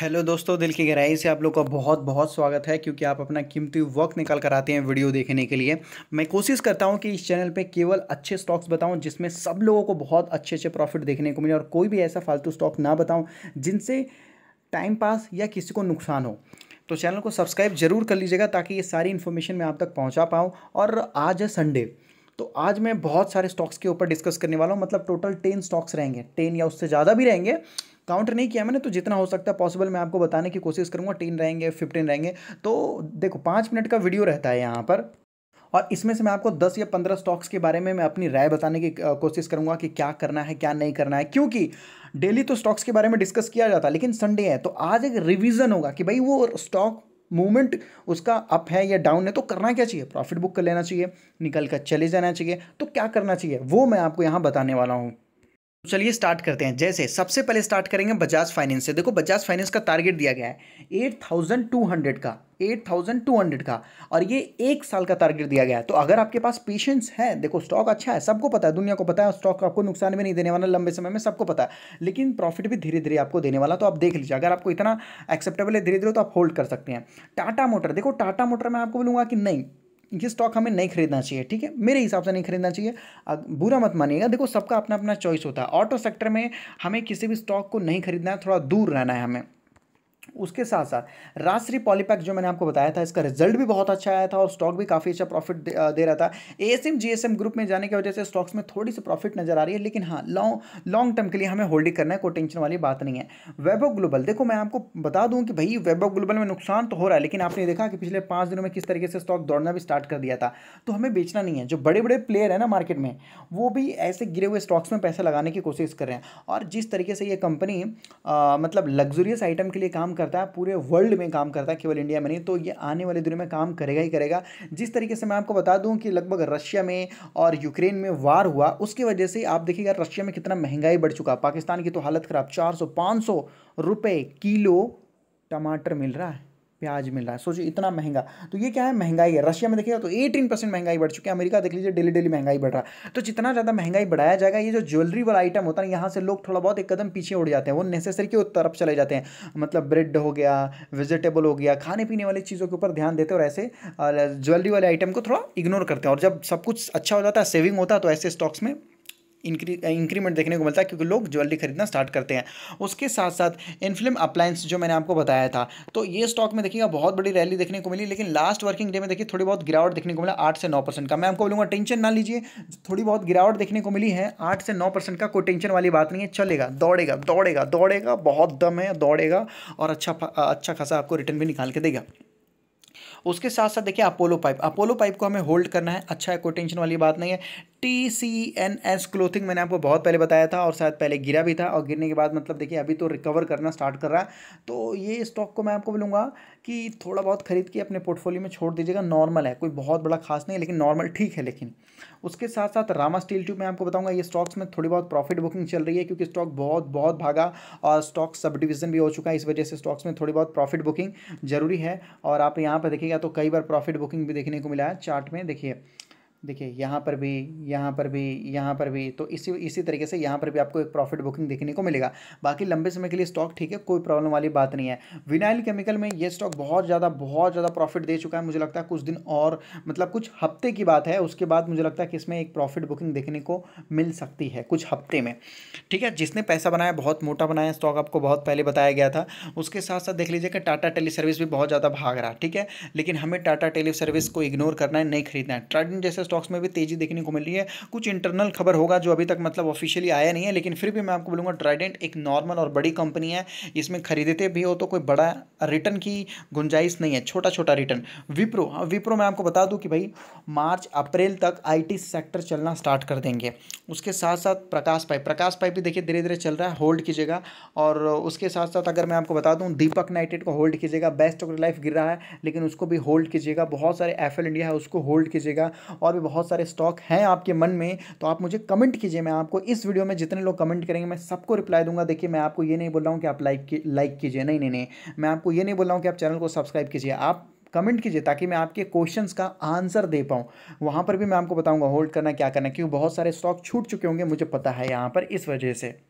hello दोस्तों दिल की गहराई से आप लोग का बहुत बहुत स्वागत है क्योंकि आप अपना कीमती वक्त निकाल कर आते हैं वीडियो देखने के लिए मैं कोशिश करता हूं कि इस चैनल पे केवल अच्छे स्टॉक्स बताऊं जिसमें सब लोगों को बहुत अच्छे अच्छे प्रॉफिट देखने को मिले और कोई भी ऐसा फालतू स्टॉक ना बताऊं जिनसे टाइम पास या किसी को नुकसान हो तो चैनल को सब्सक्राइब जरूर कर लीजिएगा ताकि ये सारी इन्फॉर्मेशन मैं आप तक पहुँचा पाऊँ और आज है संडे तो आज मैं बहुत सारे स्टॉक्स के ऊपर डिस्कस करने वाला हूँ मतलब टोटल टेन स्टॉक्स रहेंगे टेन या उससे ज़्यादा भी रहेंगे काउंट नहीं किया मैंने तो जितना हो सकता है पॉसिबल मैं आपको बताने की कोशिश करूँगा टेन रहेंगे फिफ्टीन रहेंगे तो देखो पाँच मिनट का वीडियो रहता है यहाँ पर और इसमें से मैं आपको 10 या 15 स्टॉक्स के बारे में मैं अपनी राय बताने की कोशिश करूंगा कि क्या करना है क्या नहीं करना है क्योंकि डेली तो स्टॉक्स के बारे में डिस्कस किया जाता है लेकिन संडे है तो आज एक रिविज़न होगा कि भाई वो स्टॉक मूवमेंट उसका अप है या डाउन है तो करना क्या चाहिए प्रॉफिट बुक कर लेना चाहिए निकल कर चले जाना चाहिए तो क्या करना चाहिए वो मैं आपको यहाँ बताने वाला हूँ चलिए स्टार्ट करते हैं जैसे सबसे पहले स्टार्ट करेंगे बजाज फाइनेंस से देखो बजाज फाइनेंस का टारगेट दिया गया है एट थाउजेंड टू हंड्रेड का एट थाउजेंड टू हंड्रेड का और ये एक साल का टारगेट दिया गया है तो अगर आपके पास पेशेंस है देखो स्टॉक अच्छा है सबको पता है दुनिया को पता है स्टॉक आपको नुकसान भी नहीं देने वाला लंबे समय में सबको पता है लेकिन प्रॉफिट भी धीरे धीरे आपको देने वाला तो आप देख लीजिए अगर आपको इतना एक्सेप्टेबल है धीरे धीरे तो आप होल्ड कर सकते हैं टाटा मोटर देखो टाटा मोटर मैं आपको बोलूँगा कि नहीं ये स्टॉक हमें नहीं खरीदना चाहिए ठीक है मेरे हिसाब से नहीं खरीदना चाहिए बुरा मत मानिएगा देखो सबका अपना अपना चॉइस होता है ऑटो सेक्टर में हमें किसी भी स्टॉक को नहीं खरीदना है थोड़ा दूर रहना है हमें उसके साथ साथ राजश्री पॉलीपैक जो मैंने आपको बताया था इसका रिजल्ट भी बहुत अच्छा आया था और स्टॉक भी काफ़ी अच्छा प्रॉफिट दे, दे रहा था एएसएम जीएसएम ग्रुप में जाने की वजह से स्टॉक्स में थोड़ी सी प्रॉफिट नजर आ रही है लेकिन हाँ लॉन्ग लॉन्ग टर्म के लिए हमें होल्डिंग करना है कोई टेंशन वाली बात नहीं है वेबो ग्लोबल देखो मैं आपको बता दूँ कि भाई वेबो ग्लोबल में नुकसान तो हो रहा है लेकिन आपने देखा कि पिछले पाँच दिनों में किस तरीके से स्टॉक दौड़ना भी स्टार्ट कर दिया था तो हमें बेचना नहीं है जो बड़े बड़े प्लेयर हैं ना मार्केट में वो भी ऐसे गिरे हुए स्टॉक्स में पैसा लगाने की कोशिश कर रहे हैं और जिस तरीके से ये कंपनी मतलब लग्जूरियस आइटम के लिए काम करता है पूरे वर्ल्ड में काम करता है केवल इंडिया में नहीं तो ये आने वाले दिनों में काम करेगा ही करेगा जिस तरीके से मैं आपको बता दूँ कि लगभग रशिया में और यूक्रेन में वार हुआ उसकी वजह से आप देखिएगा रशिया में कितना महंगाई बढ़ चुका पाकिस्तान की तो हालत ख़राब चार सौ रुपए किलो टमाटर मिल रहा है प्याज मिल रहा है सोचो इतना महंगा तो ये क्या है महंगाई है रशिया में देखिएगा तो 18 परसेंट महंगाई बढ़ चुकी है अमेरिका देख लीजिए डेली डेली महंगाई बढ़ रहा है तो जितना ज़्यादा महंगाई बढ़ाया जाएगा ये जो ज्वेलरी वाला आइटम होता है यहाँ से लोग थोड़ा बहुत एक कदम पीछे उड़ जाते हैं वो नेसेसरी की तरफ चले जाते हैं मतलब ब्रेड हो गया वेजिटेबल हो गया खाने पीने वाली चीज़ों के ऊपर ध्यान देते और ऐसे ज्वेलरी वाले आइटम को थोड़ा इग्नोर करते हैं और जब सब कुछ अच्छा हो जाता है सेविंग होता है तो ऐसे स्टॉक्स में इंक्री इंक्रीमेंट देखने को मिलता है क्योंकि लोग ज्वेलरी खरीदना स्टार्ट करते हैं उसके साथ साथ इनफ्लिम अप्लायंस जो मैंने आपको बताया था तो ये स्टॉक में देखिएगा बहुत बड़ी रैली देखने को मिली लेकिन लास्ट वर्किंग डे में देखिए थोड़ी बहुत गिरावट देखने को मिला आठ से नौ परसेंट का मैं आपको बोलूँगा टेंशन ना लीजिए थोड़ी बहुत गिरावट देखने को मिली है आठ से नौ परसेंट का कोई टेंशन वाली बात नहीं है चलेगा दौड़ेगा दौड़ेगा दौड़ेगा बहुत दम है दौड़ेगा और अच्छा अच्छा खासा आपको रिटर्न भी निकाल के देगा उसके साथ साथ देखिए अपोलो पाइप अपोलो पाइप को हमें होल्ड करना है अच्छा है कोई टेंशन वाली बात नहीं है T C N S clothing मैंने आपको बहुत पहले बताया था और शायद पहले गिरा भी था और गिरने के बाद मतलब देखिए अभी तो रिकवर करना स्टार्ट कर रहा है तो ये स्टॉक को मैं आपको बोलूँगा कि थोड़ा बहुत खरीद के अपने पोर्टफोलियो में छोड़ दीजिएगा नॉर्मल है कोई बहुत बड़ा खास नहीं है लेकिन नॉर्मल ठीक है लेकिन उसके साथ साथ रामा स्टील ट्यूब मैं आपको बताऊँगा ये स्टॉक्स में थोड़ी बहुत प्रॉफिट बुकिंग चल रही है क्योंकि स्टॉक बहुत बहुत भागा और स्टॉक सब डिविज़न भी हो चुका है इस वजह से स्टॉक्स में थोड़ी बहुत प्रॉफिट बुकिंग जरूरी है और आप यहाँ पर देखिएगा तो कई बार प्रॉफिट बुकिंग भी देखने को मिला है चार्ट में देखिए देखिए यहाँ पर भी यहाँ पर भी यहाँ पर भी तो इसी इसी तरीके से यहाँ पर भी आपको एक प्रॉफिट बुकिंग देखने को मिलेगा बाकी लंबे समय के लिए स्टॉक ठीक है कोई प्रॉब्लम वाली बात नहीं है विनाइल केमिकल में ये स्टॉक बहुत ज़्यादा बहुत ज़्यादा प्रॉफिट दे चुका है मुझे लगता है कुछ दिन और मतलब कुछ हफ्ते की बात है उसके बाद मुझे लगता है कि इसमें एक प्रॉफिट बुकिंग देखने को मिल सकती है कुछ हफ्ते में ठीक है जिसने पैसा बनाया बहुत मोटा बनाया स्टॉक आपको बहुत पहले बताया गया था उसके साथ साथ देख लीजिए कि टाटा टेली सर्विस भी बहुत ज़्यादा भाग रहा ठीक है लेकिन हमें टाटा टेली सर्विस को इग्नोर करना है नहीं खरीदना है ट्रेडिंग जैसे स्टॉक्स में भी तेजी देखने को मिली है कुछ इंटरनल खबर होगा जो अभी तक मतलब ऑफिशियली आया नहीं है लेकिन फिर भी मैं आपको बोलूँगा ट्राइडेंट एक नॉर्मल और बड़ी कंपनी है इसमें खरीदते भी हो तो कोई बड़ा रिटर्न की गुंजाइश नहीं है छोटा छोटा रिटर्न विप्रो विप्रो मैं आपको बता दूँ कि भाई मार्च अप्रैल तक आई सेक्टर चलना स्टार्ट कर देंगे उसके साथ साथ प्रकाश पाइप प्रकाश पाइप भी देखिए धीरे धीरे चल रहा है होल्ड कीजिएगा और उसके साथ साथ अगर मैं आपको बता दूँ दीपक नाइटेड को होल्ड कीजिएगा बेस्ट ऑफ लाइफ गिर रहा है लेकिन उसको भी होल्ड कीजिएगा बहुत सारे एफ इंडिया है उसको होल्ड कीजिएगा और भी बहुत सारे स्टॉक हैं आपके मन में तो आप मुझे कमेंट कीजिए मैं आपको इस वीडियो में जितने लोग कमेंट करेंगे मैं सबको रिप्लाई दूंगा देखिए मैं आपको ये नहीं बोल रहा हूँ कि आप लाइक लाइक कीजिए नहीं नहीं नहीं मैं आपको ये नहीं बोल रहा हूँ कि आप चैनल को सब्सक्राइब कीजिए आप कमेंट कीजिए ताकि मैं आपके क्वेश्चंस का आंसर दे पाऊँ वहाँ पर भी मैं आपको बताऊँगा होल्ड करना क्या करना क्योंकि बहुत सारे स्टॉक छूट चुके होंगे मुझे पता है यहाँ पर इस वजह से